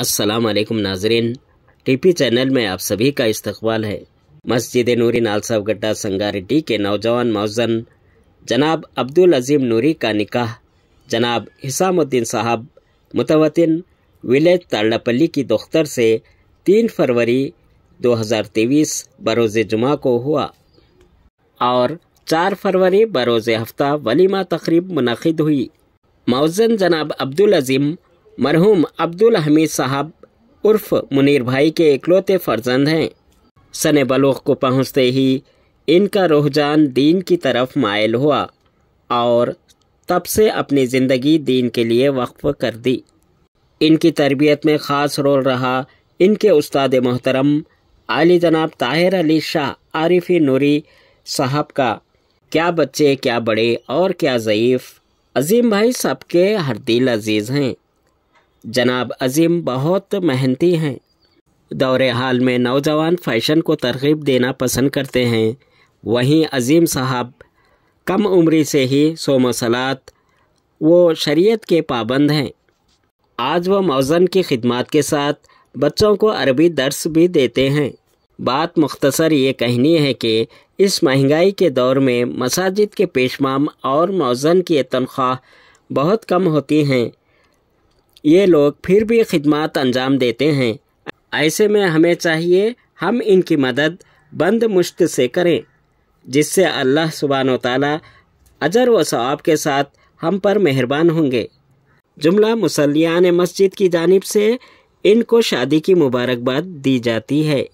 वालेकुम नाजरीन T P channel में आप सभी का इस्तबाल है मस्जिद नूरी नालसाव गड्ढा संगारेड्डी के नौजवान मौजन जनाब अब्दुल अजीम नूरी का निकाह जनाब हिसामुद्दीन साहब मुतवतिन विलेज ताल्डापल्ली की दोख्तर से तीन फरवरी 2023 बरोज़ जुमा को हुआ और चार फरवरी बरोज़ हफ्ता वलीमा तकरीब मुनद हुई मौजन जनाब अब्दुल अजीम मरहूम अब्दुल हमीद साहब उर्फ मुनीर भाई के इकलौते फर्जंद हैं सन बलूग को पहुँचते ही इनका रुझान दीन की तरफ मायल हुआ और तब से अपनी ज़िंदगी दीन के लिए वक्फ कर दी इनकी तरबियत में ख़ास रोल रहा इनके उस्ताद मोहतरम आली जनाब ताहिर अली शाह आरिफी नूरी साहब का क्या बच्चे क्या बड़े और क्या ज़यीफ़ अजीम भाई सबके हरदिल अजीज़ हैं जनाब अजीम बहुत मेहनती हैं दौर हाल में नौजवान फ़ैशन को तरगीब देना पसंद करते हैं वहीं अजीम साहब कम उम्री से ही सोमसलात वो शरीयत के पाबंद हैं आज वह मौजन की खिदमत के साथ बच्चों को अरबी दर्स भी देते हैं बात मुख्तसर ये कहनी है कि इस महंगाई के दौर में मसाजिद के पेशमाम और मौजन की तनख्वाह बहुत कम होती हैं ये लोग फिर भी खिदमत अंजाम देते हैं ऐसे में हमें चाहिए हम इनकी मदद बंद मुश्त से करें जिससे अल्लाह सुबहान तला अजर व सवाब के साथ हम पर मेहरबान होंगे जुमला मुसलियान मस्जिद की जानिब से इनको शादी की मुबारकबाद दी जाती है